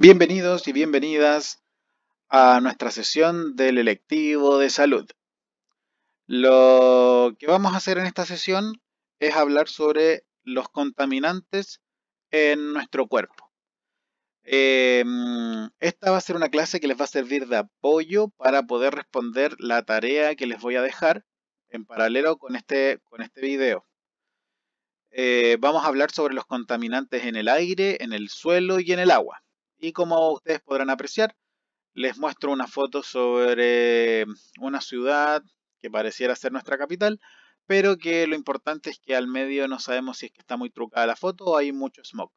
Bienvenidos y bienvenidas a nuestra sesión del electivo de salud. Lo que vamos a hacer en esta sesión es hablar sobre los contaminantes en nuestro cuerpo. Em, esta va a ser una clase que les va a servir de apoyo para poder responder la tarea que les voy a dejar en paralelo con este, con este video. Eh, vamos a hablar sobre los contaminantes en el aire, en el suelo y en el agua. Y como ustedes podrán apreciar, les muestro una foto sobre em, una ciudad que pareciera ser nuestra capital, pero que lo importante es que al medio no sabemos si es que está muy trucada la foto o hay mucho smog.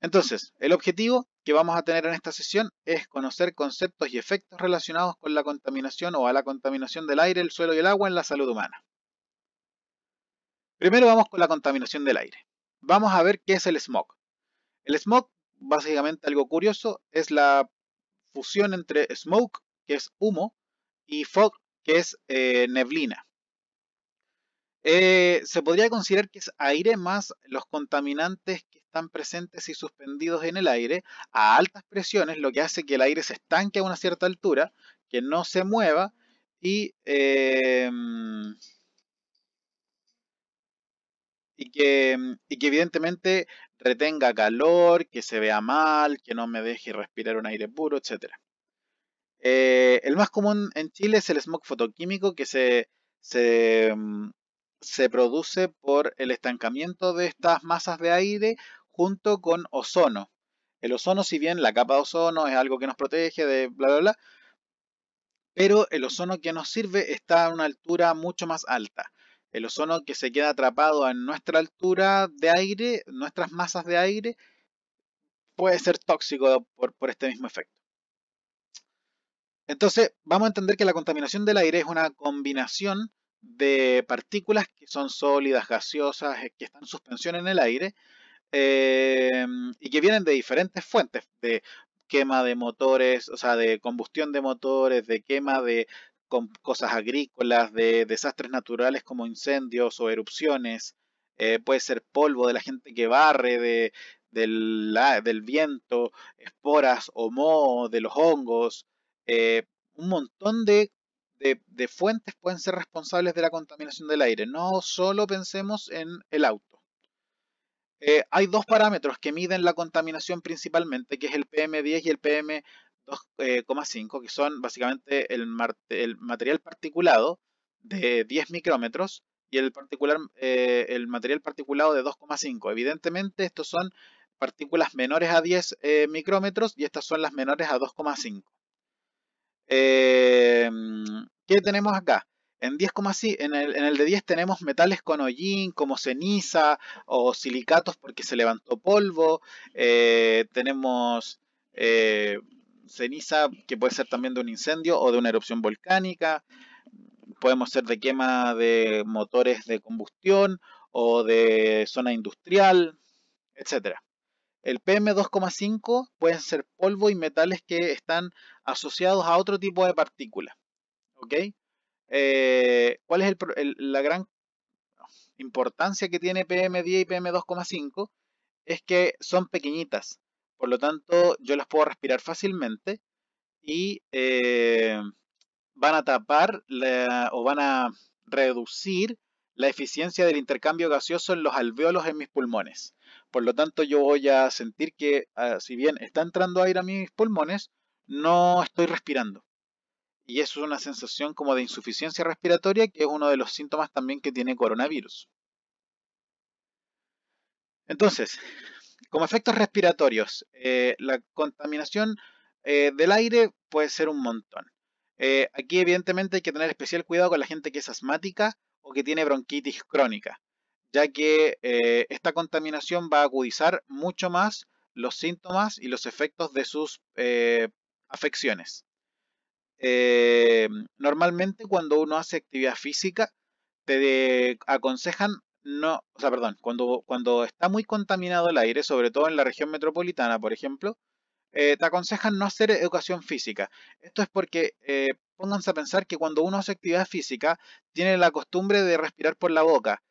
Entonces, el objetivo que vamos a tener en esta sesión es conocer conceptos y efectos relacionados con la contaminación o a la contaminación del aire, el suelo y el agua en la salud humana. Primero vamos con la contaminación del aire. Vamos a ver qué es el smog. El smog, básicamente algo curioso, es la fusión entre smoke, que es humo, y fog, que es eh, neblina. Eh, se podría considerar que es aire más los contaminantes que están presentes y suspendidos en el aire a altas presiones, lo que hace que el aire se estanque a una cierta altura, que no se mueva y eh, Mm, y que evidentemente retenga calor, que se vea mal, que no me deje respirar un aire puro, etc. Eh, el más común en Chile es el smog fotoquímico que se, mm, se produce por el estancamiento de estas masas de aire junto con ozono. El ozono, si bien la capa de ozono es algo que nos protege de bla, bla, bla, pero el ozono que nos sirve está a una altura mucho más alta. El ozono que se queda atrapado en nuestra altura de aire, nuestras masas de aire, puede ser tóxico por, este mismo efecto. Entonces, vamos a entender que la contaminación del aire es una combinación de partículas que son sólidas, gaseosas, eh, que están en suspensión en el aire em, y que vienen de diferentes fuentes, de quema de motores, o sea, de combustión de motores, de quema de, con cosas agrícolas, de desastres naturales como incendios o erupciones, eh, puede ser polvo de la gente que barre, de, del, viento, esporas o moho, de los hongos, eh, un montón de, fuentes pueden ser responsables de la contaminación del aire. No solo pensemos en el auto. Eh, hay dos parámetros que miden la contaminación principalmente, que es el PM10 y el PM 2,5, eh, que son básicamente el, material particulado de 10 micrómetros y el, particular, eh, el material particulado de 2,5. Evidentemente, estos son partículas menores a 10 eh, micrómetros y estas son las menores a 2,5. Em, ¿Qué tenemos acá? En, 10, en, el, en el de 10 tenemos metales con hollín, como ceniza o silicatos porque se levantó polvo. tenemos ceniza que puede ser también de un incendio o de una erupción volcánica, podemos ser de quema de motores de combustión o de zona industrial, etc. El PM2,5 pueden ser polvo y metales que están asociados a otro tipo de partículas. ¿Ok? Eh, ¿Cuál es la gran importancia que tiene PM10 y PM2,5? Es que son pequeñitas, por lo tanto, yo las puedo respirar fácilmente y eh, van a tapar o van a reducir la eficiencia del intercambio gaseoso en los alvéolos en mis pulmones. Por lo tanto, yo voy a sentir que, ah, si bien está entrando aire a mis pulmones, no estoy respirando. Y eso es una sensación como de insuficiencia respiratoria, que es uno de los síntomas también que tiene coronavirus. Entonces, como efectos respiratorios, eh, la contaminación eh, del aire puede ser un montón. Eh, aquí evidentemente hay que tener especial cuidado con la gente que es asmática o que tiene bronquitis crónica, ya que esta contaminación va a agudizar mucho más los síntomas y los efectos de sus afecciones. normalmente cuando uno hace actividad física, te aconsejan no, o sea, perdón, cuando, cuando está muy contaminado el aire, sobre todo en la región metropolitana, por ejemplo, eh, te aconsejan no hacer educación física. Esto es porque eh, pónganse a pensar que cuando uno hace actividad física, tiene la costumbre de respirar por la boca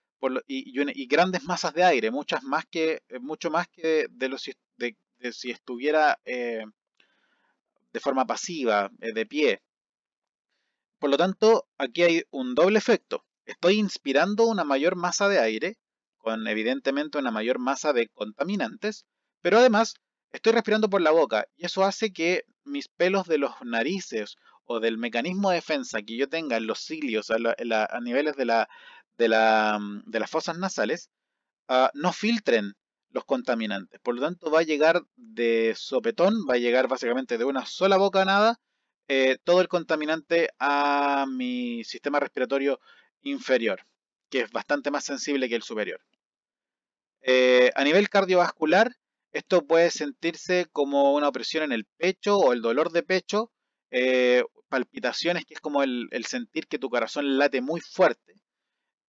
y, grandes masas de aire, muchas más que, eh, mucho más que de, los, si estuviera de forma pasiva, de pie. Por lo tanto, aquí hay un doble efecto estoy inspirando una mayor masa de aire, con evidentemente una mayor masa de contaminantes, pero además estoy respirando por la boca y eso hace que mis pelos de los narices o del mecanismo de defensa que yo tenga en los cilios, a, niveles mm, de, las fosas nasales, ah, no filtren los contaminantes. Por lo tanto, va a llegar de sopetón, va a llegar básicamente de una sola a nada, eh, todo el contaminante a mi sistema respiratorio inferior, que es bastante más sensible que el superior. Eh, a nivel cardiovascular, esto puede sentirse como una opresión en el pecho o el dolor de pecho, eh, palpitaciones, que es como el, sentir que tu corazón late muy fuerte.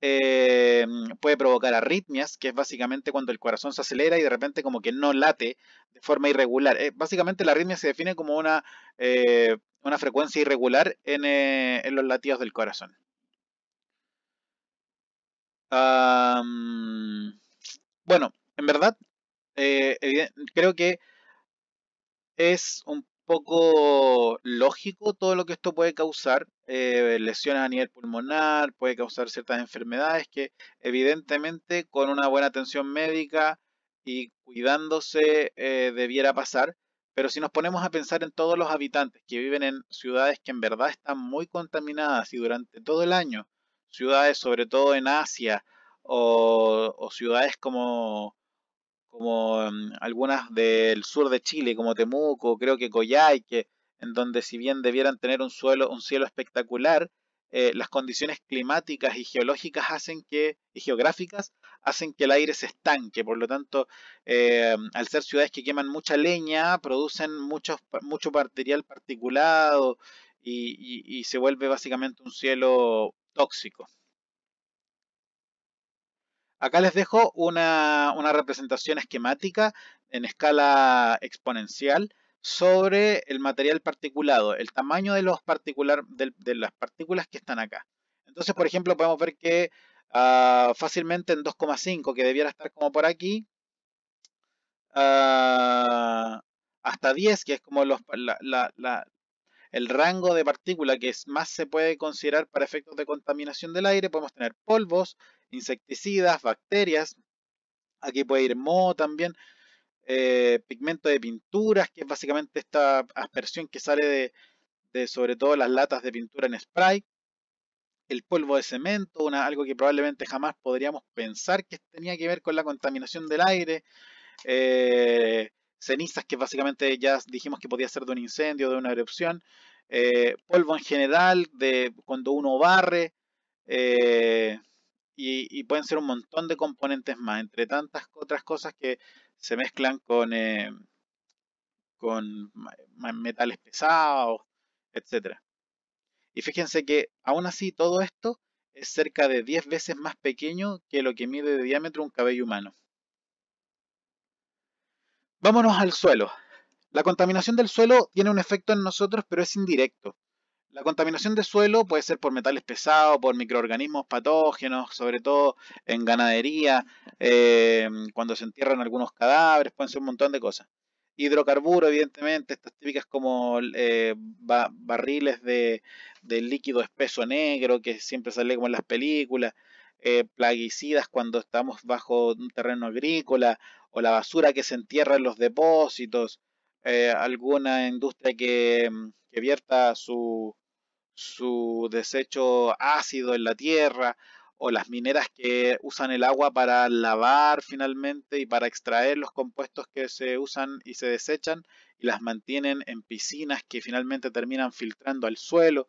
Eh, puede provocar arritmias, que es básicamente cuando el corazón se acelera y de repente como que no late de forma irregular. básicamente la arritmia se define como una, una frecuencia irregular en los latidos del corazón bueno, en verdad, eh, creo que es un poco lógico todo lo que esto puede causar, eh, lesiones a nivel pulmonar, puede causar ciertas enfermedades que evidentemente con una buena atención médica y cuidándose eh, debiera pasar, pero si nos ponemos a pensar en todos los habitantes que viven en ciudades que en verdad están muy contaminadas y durante todo el año ciudades, sobre todo en Asia, o, ciudades como, como em, algunas del sur de Chile, como Temuco, creo que Coyhaique, en donde si bien debieran tener un, suelo, un cielo espectacular, eh, las condiciones climáticas y geológicas hacen que, y geográficas hacen que el aire se estanque. Por lo tanto, eh, al ser ciudades que queman mucha leña, producen mucho, mucho material particulado y, se vuelve básicamente un cielo tóxico. Acá les dejo una, representación esquemática en escala exponencial sobre el material particulado, el tamaño de, los particular, de, las partículas que están acá. Entonces, por ejemplo, podemos ver que ah, fácilmente en 2,5, que debiera estar como por aquí, ah, hasta 10, que es como los, la, el rango de partícula que más se puede considerar para efectos de contaminación del aire, podemos tener polvos, insecticidas, bacterias, aquí puede ir moho también, eh, pigmento de pinturas, que es básicamente esta aspersión que sale de, sobre todo las latas de pintura en spray, el polvo de cemento, algo que probablemente jamás podríamos pensar que tenía que ver con la contaminación del aire, eh, cenizas, que básicamente ya dijimos que podía ser de un incendio, de una erupción, eh, polvo en general, de cuando uno barre, eh, y, pueden ser un montón de componentes más, entre tantas otras cosas que se mezclan con, eh, con metales pesados, etc. Y fíjense que aún así todo esto es cerca de 10 veces más pequeño que lo que mide de diámetro un cabello humano. Vámonos al suelo. La contaminación del suelo tiene un efecto en nosotros, pero es indirecto. La contaminación del suelo puede ser por metales pesados, por microorganismos patógenos, sobre todo en ganadería, eh, cuando se entierran algunos cadáveres, pueden ser un montón de cosas. Hidrocarburos, evidentemente, estas típicas como eh, barriles de, líquido espeso negro que siempre sale como en las películas, eh, plaguicidas cuando estamos bajo un terreno agrícola o la basura que se entierra en los depósitos, eh, alguna industria que, mm, vierta su, desecho ácido en la tierra, o las mineras que usan el agua para lavar finalmente y para extraer los compuestos que se usan y se desechan y las mantienen en piscinas que finalmente terminan filtrando al suelo.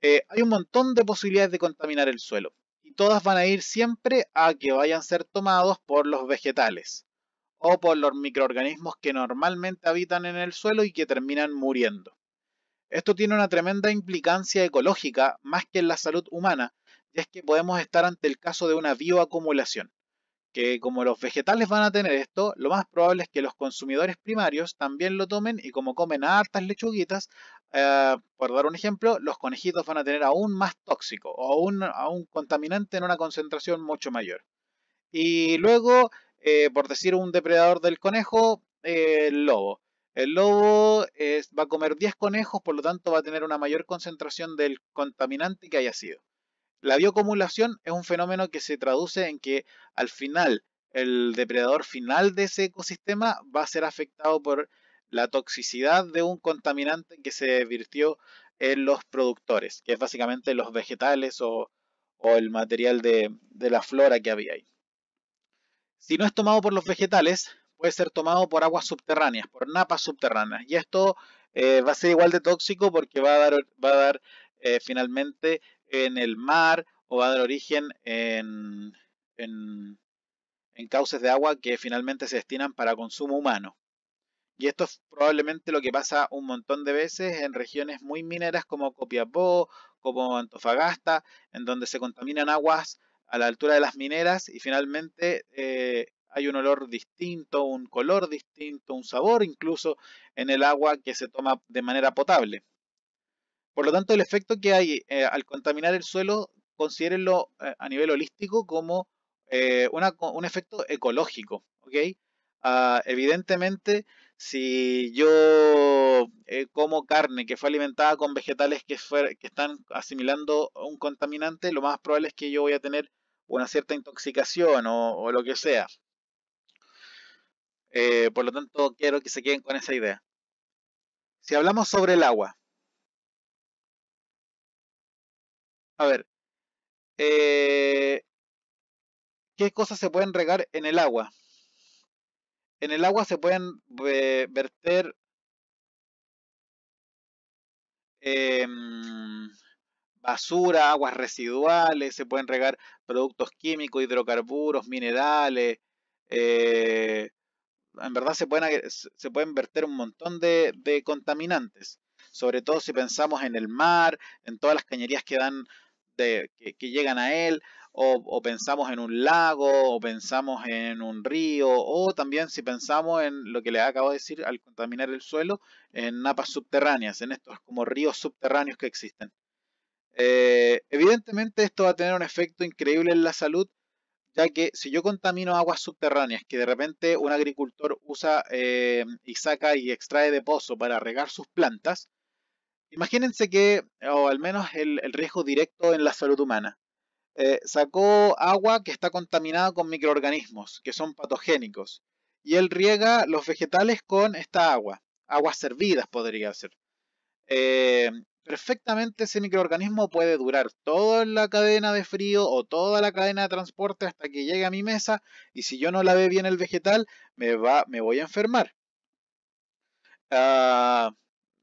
Eh, hay un montón de posibilidades de contaminar el suelo y todas van a ir siempre a que vayan a ser tomados por los vegetales o por los microorganismos que normalmente habitan en el suelo y que terminan muriendo. Esto tiene una tremenda implicancia ecológica más que en la salud humana, ya es que podemos estar ante el caso de una bioacumulación, que como los vegetales van a tener esto, lo más probable es que los consumidores primarios también lo tomen y como comen hartas lechuguitas, eh, por dar un ejemplo, los conejitos van a tener aún más tóxico o aún, aún contaminante en una concentración mucho mayor. Y luego eh, por decir un depredador del conejo, eh, el lobo. El lobo va a comer 10 conejos, por lo tanto va a tener una mayor concentración del contaminante que haya sido. La bioacumulación es un fenómeno que se traduce en que al final el depredador final de ese ecosistema va a ser afectado por la toxicidad de un contaminante que se virtió en los productores, que es básicamente los vegetales o, el material de la flora que había ahí. Si no es tomado por los vegetales, puede ser tomado por aguas subterráneas, por napas subterráneas. Y esto eh, va a ser igual de tóxico porque va a dar, eh, finalmente en el mar o va a dar origen en, en, en cauces de agua que finalmente se destinan para consumo humano. Y esto es probablemente lo que pasa un montón de veces en regiones muy mineras como Copiapó, como Antofagasta, en donde se contaminan aguas a la altura de las mineras y finalmente eh, hay un olor distinto, un color distinto, un sabor incluso en el agua que se toma de manera potable. Por lo tanto, el efecto que hay eh, al contaminar el suelo, considérenlo eh, a nivel holístico como un efecto ecológico. Ah, evidentemente, si yo como carne que fue alimentada con vegetales que, que, están asimilando un contaminante, lo más probable es que yo voy a tener una cierta intoxicación o, lo que sea. Eh, por lo tanto, quiero que se queden con esa idea. Si hablamos sobre el agua. A ver. Eh, ¿Qué cosas se pueden regar en el agua? En el agua se pueden eh, verter em, basura, aguas residuales, se pueden regar productos químicos, hidrocarburos, minerales. Eh, en verdad se pueden, se pueden verter un montón de, contaminantes, sobre todo si pensamos en el mar, en todas las cañerías que, dan de, que, llegan a él, o, pensamos en un lago, o pensamos en un río, o también si pensamos en lo que le acabo de decir al contaminar el suelo, en napas subterráneas, en estos como ríos subterráneos que existen. Eh, evidentemente esto va a tener un efecto increíble en la salud, ya que si yo contamino aguas subterráneas que de repente un agricultor usa eh, y saca y extrae de pozo para regar sus plantas, imagínense que, o al menos el, riesgo directo en la salud humana, eh, sacó agua que está contaminada con microorganismos, que son patogénicos, y él riega los vegetales con esta agua, aguas servidas podría ser perfectamente ese microorganismo puede durar toda la cadena de frío o toda la cadena de transporte hasta que llegue a mi mesa y si yo no la lavé bien el vegetal me, va, me voy a enfermar. Ah,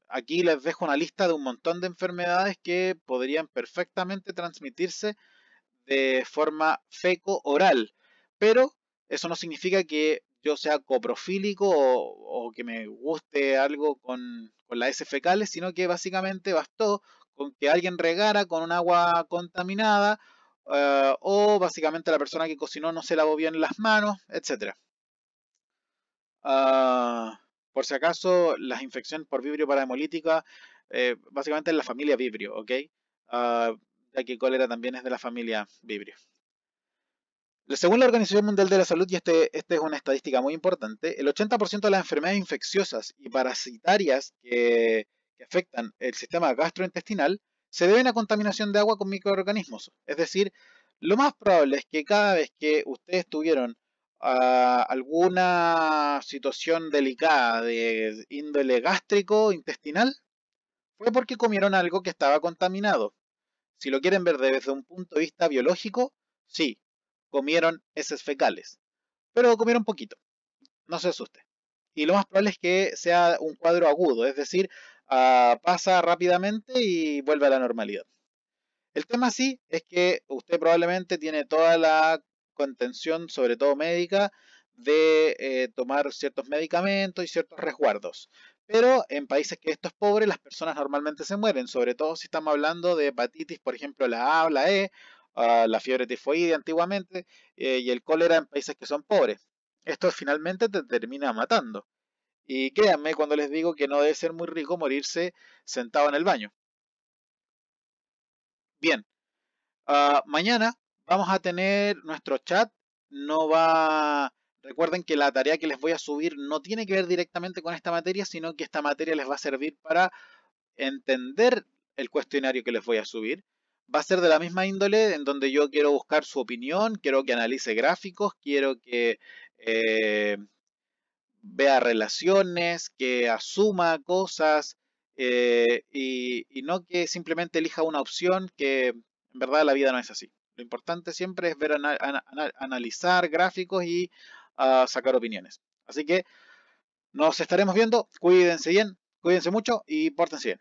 aquí les dejo una lista de un montón de enfermedades que podrían perfectamente transmitirse de forma feco-oral, pero eso no significa que yo sea coprofílico o que me guste algo con, con las heces fecales, sino que básicamente bastó con que alguien regara con un agua contaminada eh, o básicamente la persona que cocinó no se lavó bien las manos, etc. Ah, por si acaso, las infecciones por vibrio para hemolítica, eh, básicamente en la familia vibrio, ¿ok? Ah, ya que cólera también es de la familia vibrio. Según la Organización Mundial de la Salud, y este, esta es una estadística muy importante, el 80% de las enfermedades infecciosas y parasitarias que, afectan el sistema gastrointestinal se deben a contaminación de agua con microorganismos. Es decir, lo más probable es que cada vez que ustedes tuvieron ah, alguna situación delicada de índole gástrico, intestinal, fue porque comieron algo que estaba contaminado. Si lo quieren ver desde un punto de vista biológico, sí, comieron heces fecales, pero comieron poquito, no se asuste. Y lo más probable es que sea un cuadro agudo, es decir, ah, pasa rápidamente y vuelve a la normalidad. El tema sí es que usted probablemente tiene toda la contención, sobre todo médica, de eh, tomar ciertos medicamentos y ciertos resguardos. Pero en países que esto es pobre, las personas normalmente se mueren, sobre todo si estamos hablando de hepatitis, por ejemplo, la A o la E, la fiebre tifoidea antiguamente eh, y el cólera en países que son pobres. Esto finalmente te termina matando. Y créanme cuando les digo que no debe ser muy rico morirse sentado en el baño. Bien, ah, mañana vamos a tener nuestro chat. No va... Recuerden que la tarea que les voy a subir no tiene que ver directamente con esta materia, sino que esta materia les va a servir para entender el cuestionario que les voy a subir va a ser de la misma índole en donde yo quiero buscar su opinión, quiero que analice gráficos, quiero que eh, vea relaciones, que asuma cosas eh, y, no que simplemente elija una opción que en verdad la vida no es así. Lo importante siempre es ver, analizar gráficos y ah, sacar opiniones. Así que nos estaremos viendo. Cuídense bien, cuídense mucho y pórtense bien.